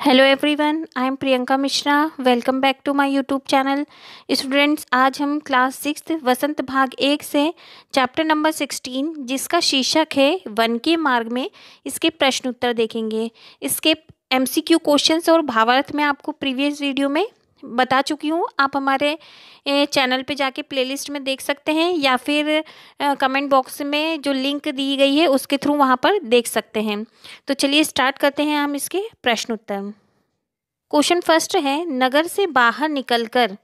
hello everyone I am Priyanka Mishra welcome back to my YouTube channel students आज हम class six वसंत भाग एक से चैप्टर नंबर सिक्सटीन जिसका शीर्षक है वन के मार्ग में इसके प्रश्न उत्तर देखेंगे इसके एमसीक्यू क्वेश्चंस और भावार्थ में आपको प्रीवियस वीडियो में बता चुकी हूँ आप हमारे चैनल पे जाके प्लेलिस्ट में देख सकते हैं या फिर कमेंट बॉक्स में जो लिंक दी गई है उसके थ्रू वहाँ पर देख सकते हैं तो चलिए स्टार्ट करते हैं हम इसके प्रश्न उत्तर क्वेश्चन फर्स्ट है नगर से बाहर निकलकर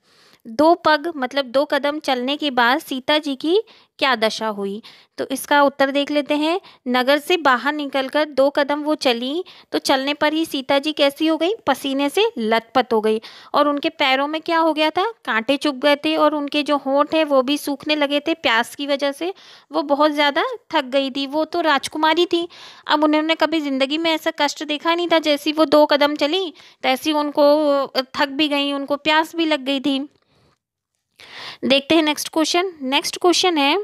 दो पग मतलब दो कदम चलने के बाद सीता जी की क्या दशा हुई तो इसका उत्तर देख लेते हैं नगर से बाहर निकलकर दो कदम वो चली तो चलने पर ही सीता जी कैसी हो गई पसीने से लतपत हो गई और उनके पैरों में क्या हो गया था कांटे चुभ गए थे और उनके जो होंठ है वो भी सूखने लगे थे प्यास की वजह से वो बहुत ज़्यादा थक गई थी वो तो राजकुमारी थी अब उन्होंने कभी ज़िंदगी में ऐसा कष्ट देखा नहीं था जैसी वो दो कदम चली तैसी उनको थक भी गई उनको प्यास भी लग गई थी देखते हैं नेक्स्ट क्वेश्चन नेक्स्ट क्वेश्चन है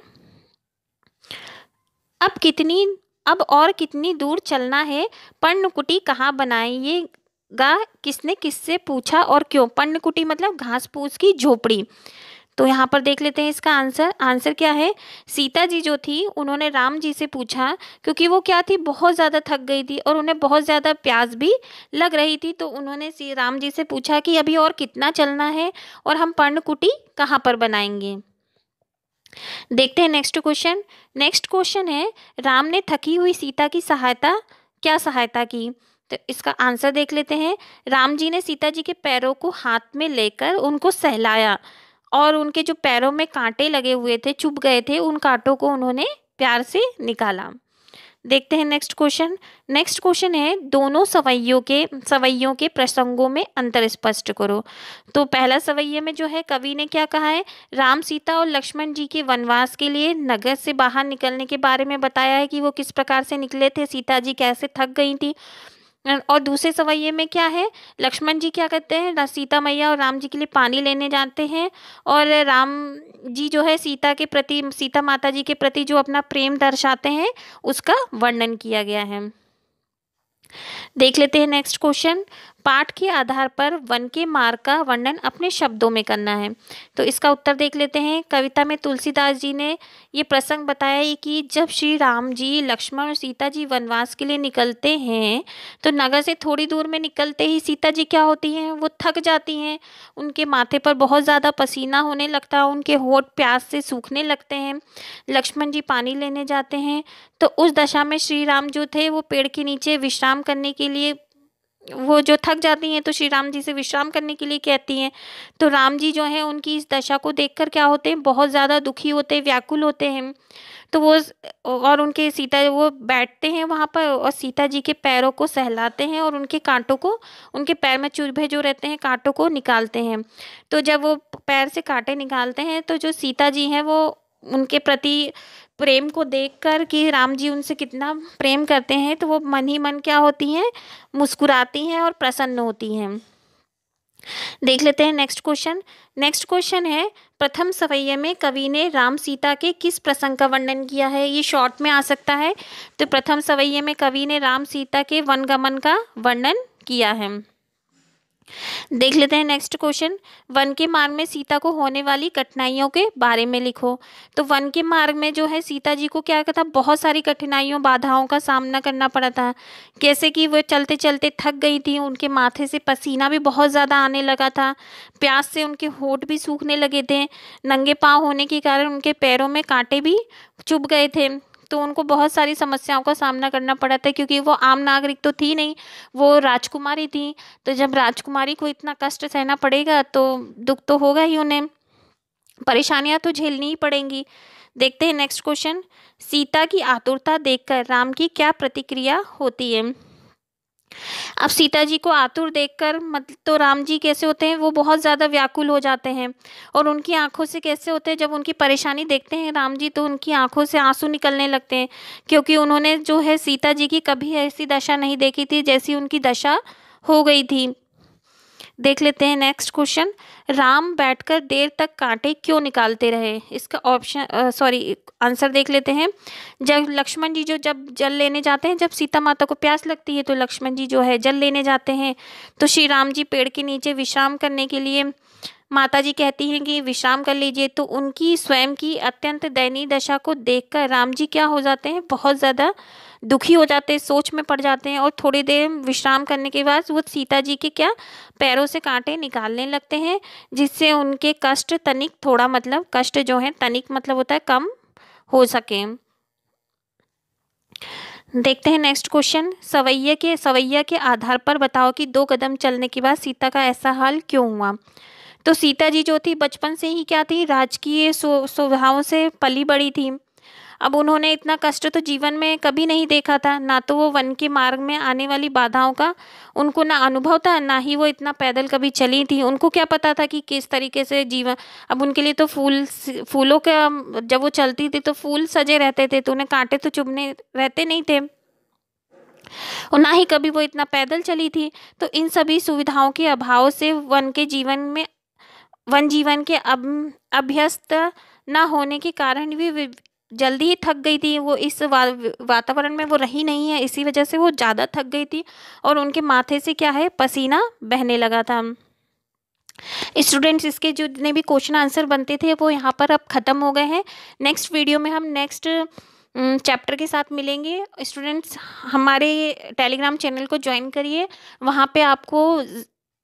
अब कितनी अब और कितनी दूर चलना है पर्णकुटी कहाँ बनाइएगा किसने किससे पूछा और क्यों पर्णकुटी मतलब घास फूस की झोपड़ी तो यहाँ पर देख लेते हैं इसका आंसर आंसर क्या है सीता जी जो थी उन्होंने राम जी से पूछा क्योंकि वो क्या थी बहुत ज़्यादा थक गई थी और उन्हें बहुत ज़्यादा प्यास भी लग रही थी तो उन्होंने राम जी से पूछा कि अभी और कितना चलना है और हम पर्णकुटी कहाँ पर बनाएंगे देखते हैं नेक्स्ट क्वेश्चन नेक्स्ट क्वेश्चन है राम ने थकी हुई सीता की सहायता क्या सहायता की तो इसका आंसर देख लेते हैं राम जी ने सीता जी के पैरों को हाथ में लेकर उनको सहलाया और उनके जो पैरों में कांटे लगे हुए थे चुभ गए थे उन कांटों को उन्होंने प्यार से निकाला देखते हैं नेक्स्ट क्वेश्चन नेक्स्ट क्वेश्चन है दोनों सवैयों के सवैयों के प्रसंगों में अंतर स्पष्ट करो तो पहला सवैये में जो है कवि ने क्या कहा है राम सीता और लक्ष्मण जी के वनवास के लिए नगर से बाहर निकलने के बारे में बताया है कि वो किस प्रकार से निकले थे सीता जी कैसे थक गई थी और दूसरे सवैये में क्या है लक्ष्मण जी क्या करते हैं सीता मैया और राम जी के लिए पानी लेने जाते हैं और राम जी जो है सीता के प्रति सीता माता जी के प्रति जो अपना प्रेम दर्शाते हैं उसका वर्णन किया गया है देख लेते हैं नेक्स्ट क्वेश्चन पाठ के आधार पर वन के मार्ग का वर्णन अपने शब्दों में करना है तो इसका उत्तर देख लेते हैं कविता में तुलसीदास जी ने ये प्रसंग बताया कि जब श्री राम जी लक्ष्मण और सीता जी वनवास के लिए निकलते हैं तो नगर से थोड़ी दूर में निकलते ही सीता जी क्या होती हैं वो थक जाती हैं उनके माथे पर बहुत ज़्यादा पसीना होने लगता है उनके होठ प्यास से सूखने लगते हैं लक्ष्मण जी पानी लेने जाते हैं तो उस दशा में श्री राम जो थे वो पेड़ के नीचे विश्राम करने के लिए वो जो थक जाती हैं तो श्री राम जी से विश्राम करने के लिए कहती हैं तो राम जी जो हैं उनकी इस दशा को देखकर क्या होते हैं बहुत ज़्यादा दुखी होते व्याकुल होते हैं तो वो और उनके सीता वो बैठते हैं वहाँ पर और सीता जी के पैरों को सहलाते हैं और उनके कांटों को उनके पैर में चूभे जो रहते हैं कांटों को निकालते हैं तो जब वो पैर से कांटे निकालते हैं तो जो सीता जी हैं वो उनके प्रति प्रेम को देखकर कि राम जी उनसे कितना प्रेम करते हैं तो वो मन ही मन क्या होती हैं मुस्कुराती हैं और प्रसन्न होती हैं देख लेते हैं नेक्स्ट क्वेश्चन नेक्स्ट क्वेश्चन है प्रथम सवैये में कवि ने राम सीता के किस प्रसंग का वर्णन किया है ये शॉर्ट में आ सकता है तो प्रथम सवैये में कवि ने राम सीता के वनगमन का वर्णन किया है देख लेते हैं नेक्स्ट क्वेश्चन वन के मार्ग में सीता को होने वाली कठिनाइयों के बारे में लिखो तो वन के मार्ग में जो है सीता जी को क्या था बहुत सारी कठिनाइयों बाधाओं का सामना करना पड़ा था कैसे कि वह चलते चलते थक गई थी उनके माथे से पसीना भी बहुत ज़्यादा आने लगा था प्यास से उनके होठ भी सूखने लगे थे नंगे पाँव होने के कारण उनके पैरों में कांटे भी चुभ गए थे तो उनको बहुत सारी समस्याओं का सामना करना पड़ा था क्योंकि वो आम नागरिक तो थी नहीं वो राजकुमारी थी तो जब राजकुमारी को इतना कष्ट सहना पड़ेगा तो दुख तो होगा ही उन्हें परेशानियां तो झेलनी ही पड़ेंगी देखते हैं नेक्स्ट क्वेश्चन सीता की आतुरता देखकर राम की क्या प्रतिक्रिया होती है अब सीता जी को आतुर देखकर मतलब तो राम जी कैसे होते हैं वो बहुत ज़्यादा व्याकुल हो जाते हैं और उनकी आंखों से कैसे होते हैं जब उनकी परेशानी देखते हैं राम जी तो उनकी आंखों से आंसू निकलने लगते हैं क्योंकि उन्होंने जो है सीता जी की कभी ऐसी दशा नहीं देखी थी जैसी उनकी दशा हो गई थी देख लेते हैं नेक्स्ट क्वेश्चन राम बैठकर देर तक कांटे क्यों निकालते रहे इसका ऑप्शन सॉरी आंसर देख लेते हैं जब लक्ष्मण जी जो जब जल लेने जाते हैं जब सीता माता को प्यास लगती है तो लक्ष्मण जी जो है जल लेने जाते हैं तो श्री राम जी पेड़ के नीचे विश्राम करने के लिए माता जी कहती हैं कि विश्राम कर लीजिए तो उनकी स्वयं की अत्यंत दयनीय दशा को देखकर राम जी क्या हो जाते हैं बहुत ज़्यादा दुखी हो जाते हैं सोच में पड़ जाते हैं और थोड़ी देर विश्राम करने के बाद वो सीता जी के क्या पैरों से कांटे निकालने लगते हैं जिससे उनके कष्ट तनिक थोड़ा मतलब कष्ट जो है तनिक मतलब होता है कम हो सके देखते हैं नेक्स्ट क्वेश्चन सवैया के सवैया के आधार पर बताओ कि दो कदम चलने के बाद सीता का ऐसा हाल क्यों हुआ तो सीता जी जो थी बचपन से ही क्या थी राजकीय स्वभावों से पली बड़ी थी अब उन्होंने इतना कष्ट तो जीवन में कभी नहीं देखा था ना तो वो वन के मार्ग में आने वाली बाधाओं का उनको ना अनुभव था ना ही वो इतना पैदल कभी चली थी उनको क्या पता था कि किस तरीके से जीवन अब उनके लिए तो फूल फूलों का जब वो चलती थी तो फूल सजे रहते थे तो उन्हें कांटे तो चुभने रहते नहीं थे और ना ही कभी वो इतना पैदल चली थी तो इन सभी सुविधाओं के अभाव से वन के जीवन में वन जीवन के अब अभ्यस्त न होने के कारण भी जल्दी ही थक गई थी वो इस वा, वातावरण में वो रही नहीं है इसी वजह से वो ज़्यादा थक गई थी और उनके माथे से क्या है पसीना बहने लगा था स्टूडेंट्स इसके जो जितने भी क्वेश्चन आंसर बनते थे वो यहाँ पर अब ख़त्म हो गए हैं नेक्स्ट वीडियो में हम नेक्स्ट चैप्टर के साथ मिलेंगे स्टूडेंट्स हमारे टेलीग्राम चैनल को ज्वाइन करिए वहाँ पे आपको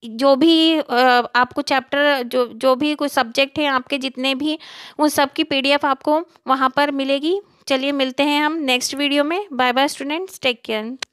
जो भी आपको चैप्टर जो जो भी कोई सब्जेक्ट है आपके जितने भी उन सब की पीडीएफ आपको वहाँ पर मिलेगी चलिए मिलते हैं हम नेक्स्ट वीडियो में bye bye students take care